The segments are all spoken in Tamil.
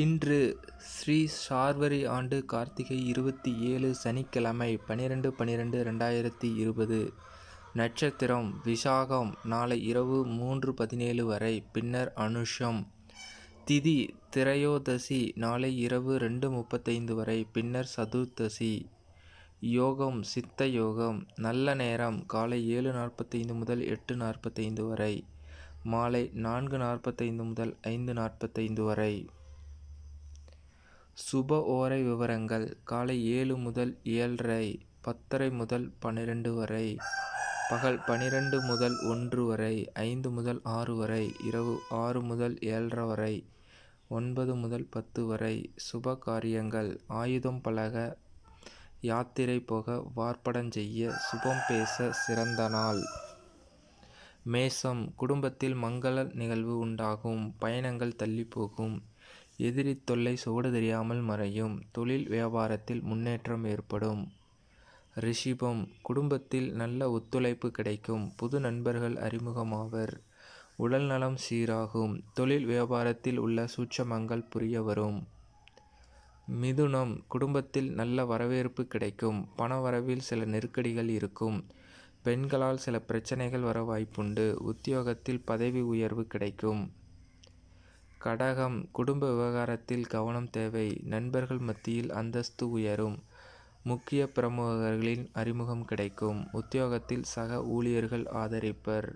இன்று ஸ்ரீ சார்வரி ஆண்டு கார்த்திகை இருபத்தி ஏழு சனிக்கிழமை பன்னிரெண்டு பன்னிரெண்டு ரெண்டாயிரத்தி இருபது நட்சத்திரம் விசாகம் நாளை இரவு மூன்று பதினேழு வரை பின்னர் அனுஷம் திதி திரையோதசி நாளை இரவு ரெண்டு முப்பத்தைந்து வரை பின்னர் சதுர்த்தசி யோகம் சித்த யோகம் நல்ல நேரம் காலை ஏழு நாற்பத்தைந்து முதல் எட்டு நாற்பத்தைந்து வரை மாலை நான்கு நாற்பத்தைந்து முதல் ஐந்து நாற்பத்தைந்து வரை சுப ஓரை விவரங்கள் காலை ஏழு முதல் ஏழரை பத்தரை முதல் பன்னிரெண்டு வரை பகல் பன்னிரெண்டு முதல் ஒன்று வரை ஐந்து முதல் ஆறு வரை இரவு ஆறு முதல் ஏழரை வரை ஒன்பது முதல் பத்து வரை சுப காரியங்கள் ஆயுதம் பழக யாத்திரை போக வார்ப்படம் செய்ய சுபம் பேச சிறந்த நாள் மேசம் குடும்பத்தில் மங்கள நிகழ்வு உண்டாகும் பயணங்கள் தள்ளிப்போகும் எதிரி தொல்லை சுவடு தெரியாமல் மறையும் தொழில் வியாபாரத்தில் முன்னேற்றம் ஏற்படும் ரிஷிபம் குடும்பத்தில் நல்ல ஒத்துழைப்பு கிடைக்கும் புது நண்பர்கள் அறிமுகமாவர் உடல் நலம் சீராகும் தொழில் வியாபாரத்தில் உள்ள சூட்சமங்கள் புரிய வரும் மிதுனம் குடும்பத்தில் நல்ல வரவேற்பு கிடைக்கும் பண வரவில் சில நெருக்கடிகள் இருக்கும் பெண்களால் சில பிரச்சனைகள் வர வாய்ப்புண்டு உத்தியோகத்தில் பதவி உயர்வு கிடைக்கும் கடகம் குடும்ப விவகாரத்தில் கவனம் தேவை நண்பர்கள் மத்தியில் அந்தஸ்து உயரும் முக்கிய பிரமுகர்களின் அறிமுகம் கிடைக்கும் உத்தியோகத்தில் சக ஊழியர்கள் ஆதரிப்பர்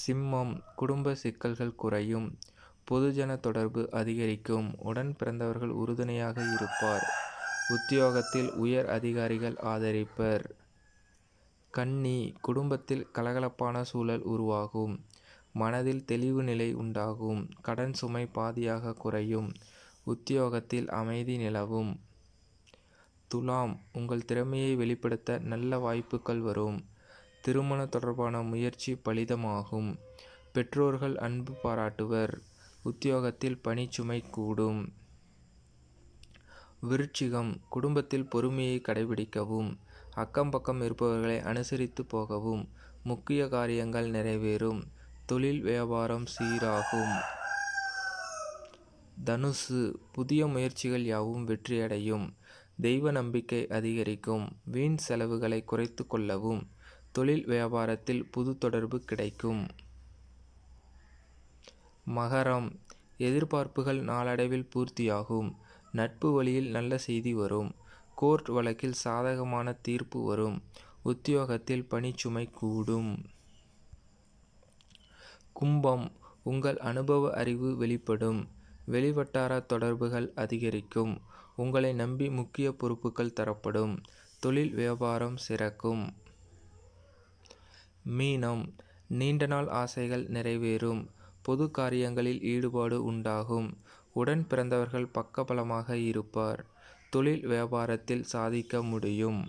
சிம்மம் குடும்ப சிக்கல்கள் குறையும் பொதுஜன தொடர்பு அதிகரிக்கும் உடன் பிறந்தவர்கள் உறுதுணையாக இருப்பார் உத்தியோகத்தில் உயர் அதிகாரிகள் ஆதரிப்பர் கன்னி குடும்பத்தில் கலகலப்பான சூழல் உருவாகும் மனதில் தெளிவு நிலை உண்டாகும் கடன் சுமை பாதியாக குறையும் உத்தியோகத்தில் அமைதி நிலவும் துலாம் உங்கள் திறமையை வெளிப்படுத்த நல்ல வாய்ப்புகள் வரும் திருமண தொடர்பான முயற்சி பலிதமாகும் பெற்றோர்கள் அன்பு பாராட்டுவர் உத்தியோகத்தில் பணிச்சுமை கூடும் விருட்சிகம் குடும்பத்தில் பொறுமையை கடைபிடிக்கவும் அக்கம் பக்கம் இருப்பவர்களை அனுசரித்து போகவும் முக்கிய காரியங்கள் நிறைவேறும் தொழில் வியாபாரம் சீராகும் தனுசு புதிய முயற்சிகள் யாவும் வெற்றியடையும் தெய்வ நம்பிக்கை அதிகரிக்கும் வீண் செலவுகளை குறைத்து கொள்ளவும் தொழில் வியாபாரத்தில் புது தொடர்பு கிடைக்கும் மகரம் எதிர்பார்ப்புகள் நாளடைவில் பூர்த்தியாகும் நட்பு வழியில் நல்ல செய்தி வரும் கோர்ட் வழக்கில் சாதகமான தீர்ப்பு வரும் உத்தியோகத்தில் பணிச்சுமை கூடும் கும்பம் உங்கள் அனுபவ அறிவு வெளிப்படும் வெளிவட்டார தொடர்புகள் அதிகரிக்கும் உங்களை நம்பி முக்கிய பொறுப்புகள் தரப்படும் தொழில் வியாபாரம் சிறக்கும் மீனம் நீண்ட நாள் ஆசைகள் நிறைவேறும் பொது காரியங்களில் ஈடுபாடு உண்டாகும் உடன் பிறந்தவர்கள் பக்கபலமாக இருப்பார் தொழில் வியாபாரத்தில் சாதிக்க முடியும்